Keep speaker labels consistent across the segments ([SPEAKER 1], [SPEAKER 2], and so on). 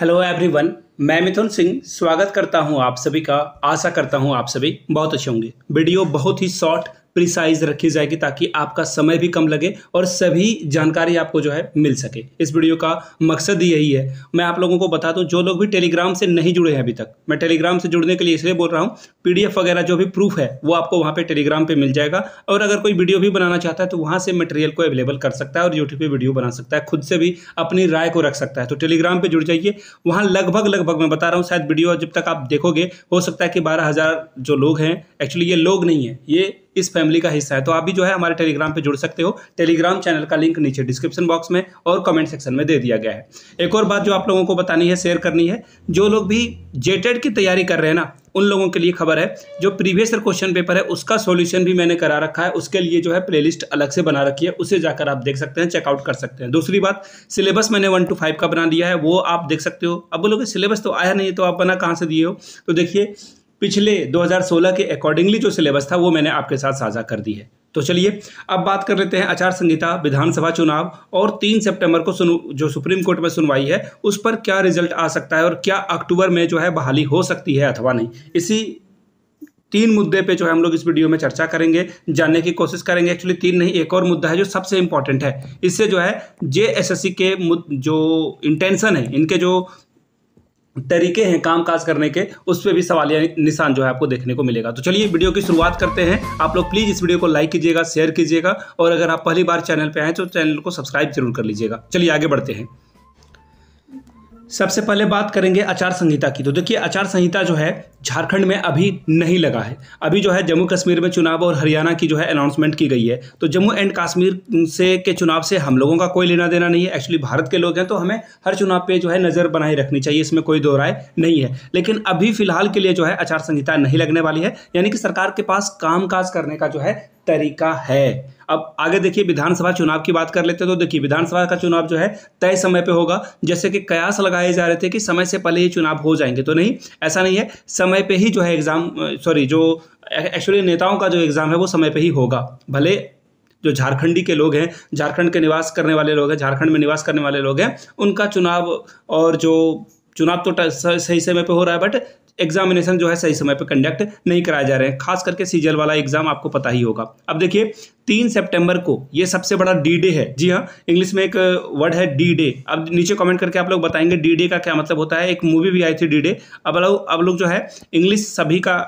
[SPEAKER 1] hello everyone मैं मिथुन सिंह स्वागत करता हूं आप सभी का आशा करता हूं आप सभी बहुत अच्छे होंगे वीडियो बहुत ही शॉर्ट प्रिसाइज रखी जाएगी ताकि आपका समय भी कम लगे और सभी जानकारी आपको जो है मिल सके इस वीडियो का मकसद यही है मैं आप लोगों को बता दूं जो लोग भी टेलीग्राम से नहीं जुड़े हैं अभी तक मैं टेलीग्राम से जुड़ने के लिए इसलिए बोल रहा हूँ पीडीएफ वगैरह जो भी प्रूफ है वो आपको वहाँ पर टेलीग्राम पर मिल जाएगा और अगर कोई वीडियो भी बनाना चाहता है तो वहाँ से मटेरियल को अवेलेबल कर सकता है और यूट्यूब पर वीडियो बना सकता है खुद से भी अपनी राय को रख सकता है तो टेलीग्राम पर जुड़ जाइए वहाँ लगभग लगभग मैं बता रहा हूँ शायद वीडियो जब तक आप देखोगे हो सकता है कि बारह जो लोग हैं एक्चुअली ये लोग नहीं है ये इस फैमिली का हिस्सा है तो आप भी जो है हमारे टेलीग्राम पर जुड़ सकते हो टेलीग्राम चैनल का लिंक नीचे डिस्क्रिप्शन बॉक्स में और कमेंट सेक्शन में दे दिया गया है एक और बात जो आप लोगों को बतानी है शेयर करनी है जो लोग भी जेटेड e की तैयारी कर रहे हैं ना उन लोगों के लिए खबर है जो प्रीवियस क्वेश्चन पेपर है उसका सॉल्यूशन भी मैंने करा रखा है उसके लिए जो है प्लेलिस्ट अलग से बना रखी है उसे जाकर आप देख सकते हैं चेकआउट कर सकते हैं दूसरी बात सिलेबस मैंने वन टू फाइव का बना दिया है वो आप देख सकते हो अब बोलोगे सिलेबस तो आया नहीं है तो आप बना कहाँ से दिए हो तो देखिए पिछले 2016 के अकॉर्डिंगली जो सिलेबस था वो मैंने आपके साथ साझा कर दी है तो चलिए अब बात कर लेते हैं आचार संहिता विधानसभा चुनाव और तीन सितंबर को सुनु जो सुप्रीम कोर्ट में सुनवाई है उस पर क्या रिजल्ट आ सकता है और क्या अक्टूबर में जो है बहाली हो सकती है अथवा नहीं इसी तीन मुद्दे पे जो है हम लोग इस वीडियो में चर्चा करेंगे जानने की कोशिश करेंगे एक्चुअली तीन नहीं एक और मुद्दा है जो सबसे इंपॉर्टेंट है इससे जो है जे एस एस सी के जो इंटेंशन है इनके जो तरीके हैं काम काज करने के उस पर भी सवालिया निशान जो है आपको देखने को मिलेगा तो चलिए वीडियो की शुरुआत करते हैं आप लोग प्लीज़ इस वीडियो को लाइक कीजिएगा शेयर कीजिएगा और अगर आप पहली बार चैनल पर आए तो चैनल को सब्सक्राइब जरूर कर लीजिएगा चलिए आगे बढ़ते हैं सबसे पहले बात करेंगे आचार संहिता की तो देखिए आचार संहिता जो है झारखंड में अभी नहीं लगा है अभी जो है जम्मू कश्मीर में चुनाव और हरियाणा की जो है अनाउंसमेंट की गई है तो जम्मू एंड कश्मीर से के चुनाव से हम लोगों का कोई लेना देना नहीं है एक्चुअली भारत के लोग हैं तो हमें हर चुनाव पे जो है नज़र बनाए रखनी चाहिए इसमें कोई दो राय नहीं है लेकिन अभी फिलहाल के लिए जो है आचार संहिता नहीं लगने वाली है यानी कि सरकार के पास काम करने का जो है तरीका है अब आगे देखिए विधानसभा चुनाव की बात कर लेते हैं तो देखिए विधानसभा का चुनाव जो है तय समय पे होगा जैसे कि कयास लगाए जा रहे थे कि समय से पहले ये चुनाव हो जाएंगे तो नहीं ऐसा नहीं है समय पे ही जो है एग्ज़ाम सॉरी जो एक्चुअली नेताओं का जो एग्ज़ाम है वो समय पे ही होगा भले जो झारखंडी के लोग हैं झारखंड के निवास करने वाले लोग हैं झारखंड में निवास करने वाले लोग हैं उनका चुनाव और जो चुनाव तो सही समय पर हो रहा है बट एग्जामिनेशन जो है सही समय पर कंडक्ट नहीं कराए जा रहे हैं खास करके सीजल वाला एग्जाम आपको पता ही होगा अब देखिए तीन सितंबर को ये सबसे बड़ा डी डे है जी हाँ इंग्लिश में एक वर्ड uh, है डी डे अब नीचे कमेंट करके आप लोग बताएंगे डी डे का क्या मतलब होता है एक मूवी भी आई थी डी डे अब लोग अब लोग जो है इंग्लिश सभी का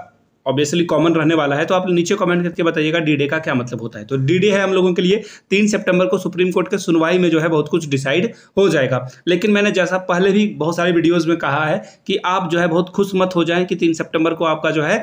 [SPEAKER 1] ऑब्वियसली कॉमन रहने वाला है तो आप नीचे कमेंट करके बताइएगा डीडे का क्या मतलब होता है तो डीडे है हम लोगों के लिए तीन सितंबर को सुप्रीम कोर्ट के सुनवाई में जो है बहुत कुछ डिसाइड हो जाएगा लेकिन मैंने जैसा पहले भी बहुत सारे वीडियोज़ में कहा है कि आप जो है बहुत खुश मत हो जाएं कि तीन सेप्टेम्बर को आपका जो है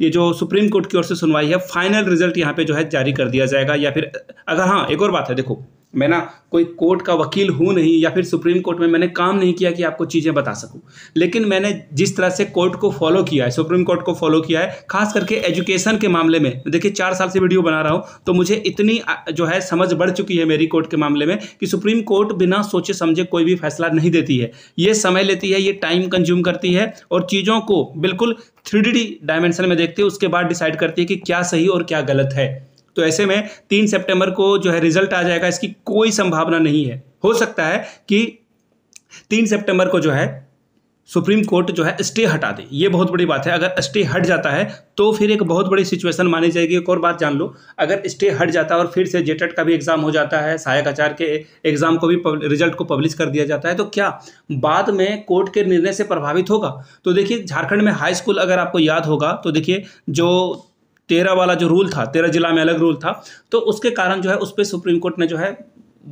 [SPEAKER 1] ये जो सुप्रीम कोर्ट की ओर से सुनवाई है फाइनल रिजल्ट यहाँ पे जो है जारी कर दिया जाएगा या फिर अगर हाँ एक और बात है देखो मैं ना कोई कोर्ट का वकील हूँ नहीं या फिर सुप्रीम कोर्ट में मैंने काम नहीं किया कि आपको चीज़ें बता सकूँ लेकिन मैंने जिस तरह से कोर्ट को फॉलो किया है सुप्रीम कोर्ट को फॉलो किया है खास करके एजुकेशन के मामले में देखिए चार साल से वीडियो बना रहा हूँ तो मुझे इतनी जो है समझ बढ़ चुकी है मेरी कोर्ट के मामले में कि सुप्रीम कोर्ट बिना सोचे समझे कोई भी फैसला नहीं देती है ये समय लेती है ये टाइम कंज्यूम करती है और चीज़ों को बिल्कुल थ्री डायमेंशन में देखती है उसके बाद डिसाइड करती है कि क्या सही और क्या गलत है तो ऐसे में तीन सेप्टेम्बर को जो है रिजल्ट आ जाएगा इसकी कोई संभावना नहीं है हो सकता है कि तीन सेप्टेम्बर को जो है सुप्रीम कोर्ट जो है स्टे हटा दे ये बहुत बड़ी बात है अगर स्टे हट जाता है तो फिर एक बहुत बड़ी सिचुएशन मानी जाएगी एक और बात जान लो अगर स्टे हट जाता है और फिर से जेटेट का भी एग्ज़ाम हो जाता है सहायक आचार के एग्ज़ाम को भी रिजल्ट को पब्लिश कर दिया जाता है तो क्या बाद में कोर्ट के निर्णय से प्रभावित होगा तो देखिए झारखंड में हाई स्कूल अगर आपको याद होगा तो देखिए जो तेरह वाला जो रूल था तेरह जिला में अलग रूल था तो उसके कारण जो है उस पर सुप्रीम कोर्ट ने जो है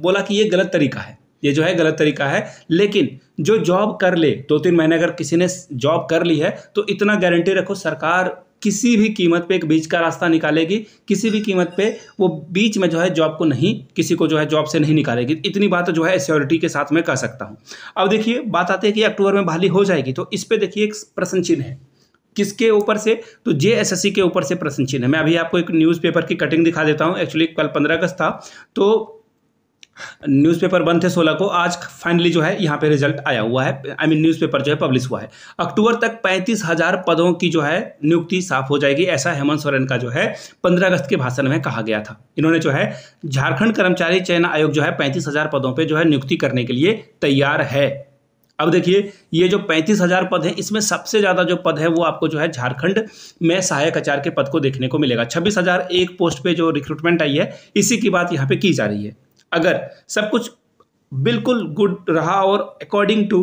[SPEAKER 1] बोला कि ये गलत तरीका है ये जो है गलत तरीका है लेकिन जो जॉब कर ले दो तीन महीने अगर किसी ने जॉब कर ली है तो इतना गारंटी रखो सरकार किसी भी कीमत पे एक बीच का रास्ता निकालेगी किसी भी कीमत पे वो बीच में जो है जॉब को नहीं किसी को जो है जॉब से नहीं निकालेगी इतनी बात जो है एस्योरिटी के साथ मैं कह सकता हूँ अब देखिए बात आती है कि अक्टूबर में बहाली हो जाएगी तो इस पर देखिए एक प्रश्न चिन्ह है किसके ऊपर से तो जे के ऊपर से प्रश्न चिन्ह है मैं अभी आपको एक न्यूज़पेपर की कटिंग दिखा देता हूँ एक्चुअली कल पंद्रह अगस्त था तो न्यूज़पेपर बंद थे सोलह को आज फाइनली जो है यहाँ पे रिजल्ट आया हुआ है आई मीन न्यूज़पेपर जो है पब्लिश हुआ है अक्टूबर तक पैंतीस हजार पदों की जो है नियुक्ति साफ हो जाएगी ऐसा हेमंत सोरेन का जो है पंद्रह अगस्त के भाषण में कहा गया था इन्होंने जो है झारखंड कर्मचारी चयन आयोग जो है पैंतीस हजार पदों पर जो है नियुक्ति करने के लिए तैयार है अब देखिए ये जो पैंतीस हज़ार पद हैं इसमें सबसे ज़्यादा जो पद है वो आपको जो है झारखंड में सहायक आचार्य के पद को देखने को मिलेगा छब्बीस हज़ार एक पोस्ट पे जो रिक्रूटमेंट आई है इसी की बात यहाँ पे की जा रही है अगर सब कुछ बिल्कुल गुड रहा और अकॉर्डिंग टू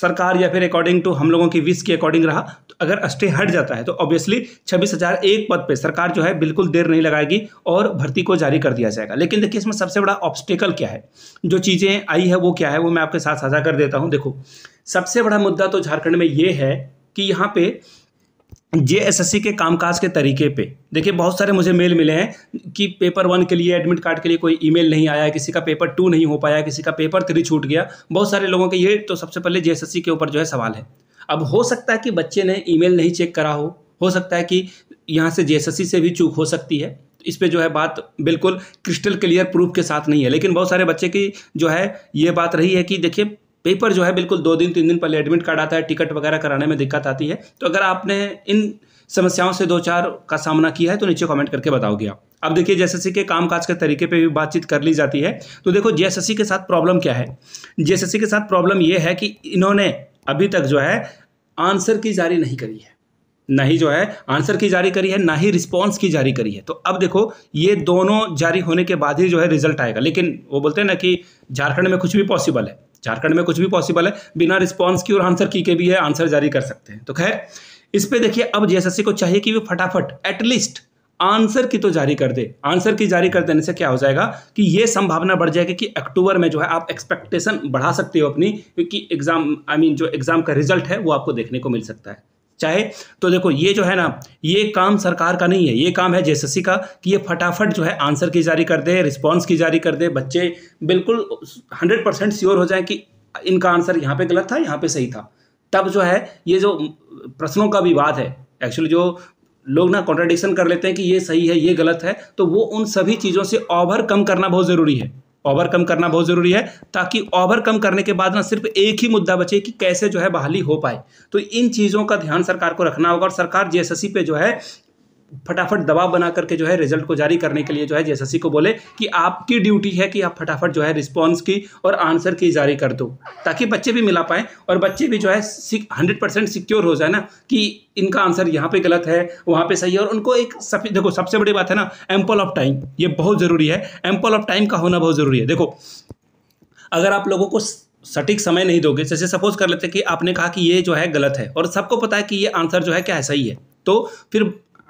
[SPEAKER 1] सरकार या फिर अकॉर्डिंग टू हम लोगों की विश के अकॉर्डिंग रहा तो अगर स्टे हट जाता है तो ऑब्वियसली छब्बीस हज़ार एक पद पे सरकार जो है बिल्कुल देर नहीं लगाएगी और भर्ती को जारी कर दिया जाएगा लेकिन देखिए इसमें सबसे बड़ा ऑब्स्टेकल क्या है जो चीज़ें आई है वो क्या है वो मैं आपके साथ साझा कर देता हूँ देखो सबसे बड़ा मुद्दा तो झारखंड में ये है कि यहाँ पे सी के कामकाज के तरीके पे देखिए बहुत सारे मुझे मेल मिले हैं कि पेपर वन के लिए एडमिट कार्ड के लिए कोई ईमेल नहीं आया किसी का पेपर टू नहीं हो पाया किसी का पेपर थ्री छूट गया बहुत सारे लोगों के ये तो सबसे पहले सी के ऊपर जो है सवाल है अब हो सकता है कि बच्चे ने ईमेल नहीं चेक करा हो हो सकता है कि यहाँ से सी से भी चूक हो सकती है इस पर जो है बात बिल्कुल क्रिस्टल क्लियर प्रूफ के साथ नहीं है लेकिन बहुत सारे बच्चे की जो है ये बात रही है कि देखिए पेपर जो है बिल्कुल दो दिन तीन दिन पहले एडमिट कार्ड आता है टिकट वगैरह कराने में दिक्कत आती है तो अगर आपने इन समस्याओं से दो चार का सामना किया है तो नीचे कमेंट करके बताओगे आप अब देखिए जे के कामकाज के तरीके पे भी बातचीत कर ली जाती है तो देखो जेएसएससी के साथ प्रॉब्लम क्या है जेएसएससी के साथ प्रॉब्लम ये है कि इन्होंने अभी तक जो है आंसर की जारी नहीं करी है ना ही जो है आंसर की जारी करी है ना ही रिस्पॉन्स की जारी करी है तो अब देखो ये दोनों जारी होने के बाद ही जो है रिजल्ट आएगा लेकिन वो बोलते हैं ना कि झारखंड में कुछ भी पॉसिबल है झारखंड में कुछ भी पॉसिबल है बिना रिस्पॉन्स की और आंसर की के भी है आंसर जारी कर सकते हैं तो खैर इस पर देखिए अब जेएसएससी को चाहिए कि वे फटाफट एटलीस्ट आंसर की तो जारी कर दे आंसर की जारी कर देने से क्या हो जाएगा कि ये संभावना बढ़ जाएगी कि अक्टूबर में जो है आप एक्सपेक्टेशन बढ़ा सकते हो अपनी क्योंकि एग्जाम आई मीन जो एग्जाम का रिजल्ट है वो आपको देखने को मिल सकता है चाहे तो देखो ये जो है ना ये काम सरकार का नहीं है ये काम है जेएसएससी का कि ये फटाफट जो है आंसर की जारी कर दे रिस्पॉन्स की जारी कर दे बच्चे बिल्कुल हंड्रेड परसेंट श्योर हो जाए कि इनका आंसर यहाँ पे गलत था यहाँ पे सही था तब जो है ये जो प्रश्नों का विवाद है एक्चुअली जो लोग ना कॉन्ट्राडिक्शन कर लेते हैं कि ये सही है ये गलत है तो वो उन सभी चीज़ों से ओवरकम करना बहुत ज़रूरी है ओवरकम करना बहुत ज़रूरी है ताकि ओवरकम करने के बाद ना सिर्फ एक ही मुद्दा बचे कि कैसे जो है बहाली हो पाए तो इन चीज़ों का ध्यान सरकार को रखना होगा और सरकार जीएसएससी पे जो है फटाफट दबाव बना करके जो है रिजल्ट को जारी करने के लिए जो है जे को बोले कि आपकी ड्यूटी है कि आप फटाफट जो है रिस्पॉन्स की और आंसर की जारी कर दो ताकि बच्चे भी मिला पाएँ और बच्चे भी जो है हंड्रेड परसेंट सिक्योर हो जाए ना कि इनका आंसर यहाँ पे गलत है वहाँ पे सही है और उनको एक सब देखो सबसे बड़ी बात है ना एम्पल ऑफ टाइम ये बहुत ज़रूरी है एम्पल ऑफ टाइम का होना बहुत ज़रूरी है देखो अगर आप लोगों को सटीक समय नहीं दोगे जैसे सपोज कर लेते कि आपने कहा कि ये जो है गलत है और सबको पता है कि ये आंसर जो है क्या है सही है तो फिर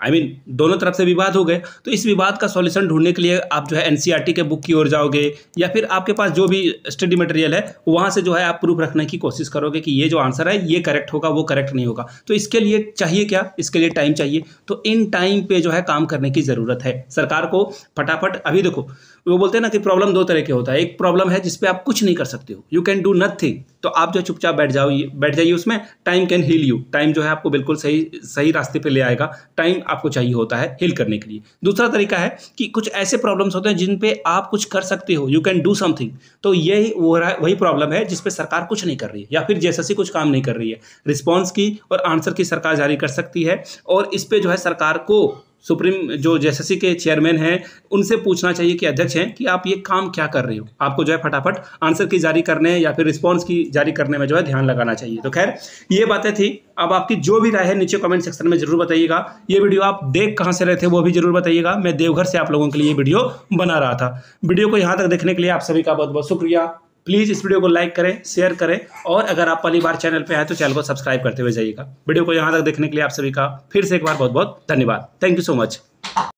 [SPEAKER 1] आई I मीन mean, दोनों तरफ से विवाद हो गए तो इस विवाद का सॉल्यूशन ढूंढने के लिए आप जो है एन e के बुक की ओर जाओगे या फिर आपके पास जो भी स्टडी मटेरियल है वहाँ से जो है आप प्रूफ रखने की कोशिश करोगे कि ये जो आंसर है ये करेक्ट होगा वो करेक्ट नहीं होगा तो इसके लिए चाहिए क्या इसके लिए टाइम चाहिए तो इन टाइम पर जो है काम करने की ज़रूरत है सरकार को फटाफट अभी देखो वो बोलते हैं ना कि प्रॉब्लम दो तरह के होता है एक प्रॉब्लम है जिसपे आप कुछ नहीं कर सकते हो यू कैन डू नथिंग तो आप जो चुपचाप बैठ जाओ बैठ जाइए उसमें time can heal you time जो है आपको बिल्कुल सही सही रास्ते पर ले आएगा टाइम आपको चाहिए होता है हील करने के लिए दूसरा तरीका है कि कुछ ऐसे प्रॉब्लम्स होते हैं जिन पे आप कुछ कर सकते हो यू कैन डू समथिंग तो यही वो वही प्रॉब्लम है जिसपे सरकार कुछ नहीं कर रही है या फिर जैसा सी कुछ काम नहीं कर रही है रिस्पॉन्स की और आंसर की सरकार जारी कर सकती है और इस पर जो है सरकार को सुप्रीम जो जेएसएससी के चेयरमैन हैं उनसे पूछना चाहिए कि अध्यक्ष हैं कि आप ये काम क्या कर रहे हो आपको जो है फटाफट आंसर की जारी करने या फिर रिस्पॉन्स की जारी करने में जो है ध्यान लगाना चाहिए तो खैर ये बातें थी अब आपकी जो भी राय है नीचे कमेंट सेक्शन में जरूर बताइएगा ये वीडियो आप देख कहाँ से रहे थे वो भी जरूर बताइएगा मैं देवघर से आप लोगों के लिए वीडियो बना रहा था वीडियो को यहाँ तक देखने के लिए आप सभी का बहुत बहुत शुक्रिया प्लीज़ इस वीडियो को लाइक करें शेयर करें और अगर आप पहली बार चैनल पर आए तो चैनल को सब्सक्राइब करते हुए जाइएगा वीडियो को यहाँ तक देखने के लिए आप सभी का फिर से एक बार बहुत बहुत धन्यवाद थैंक यू सो मच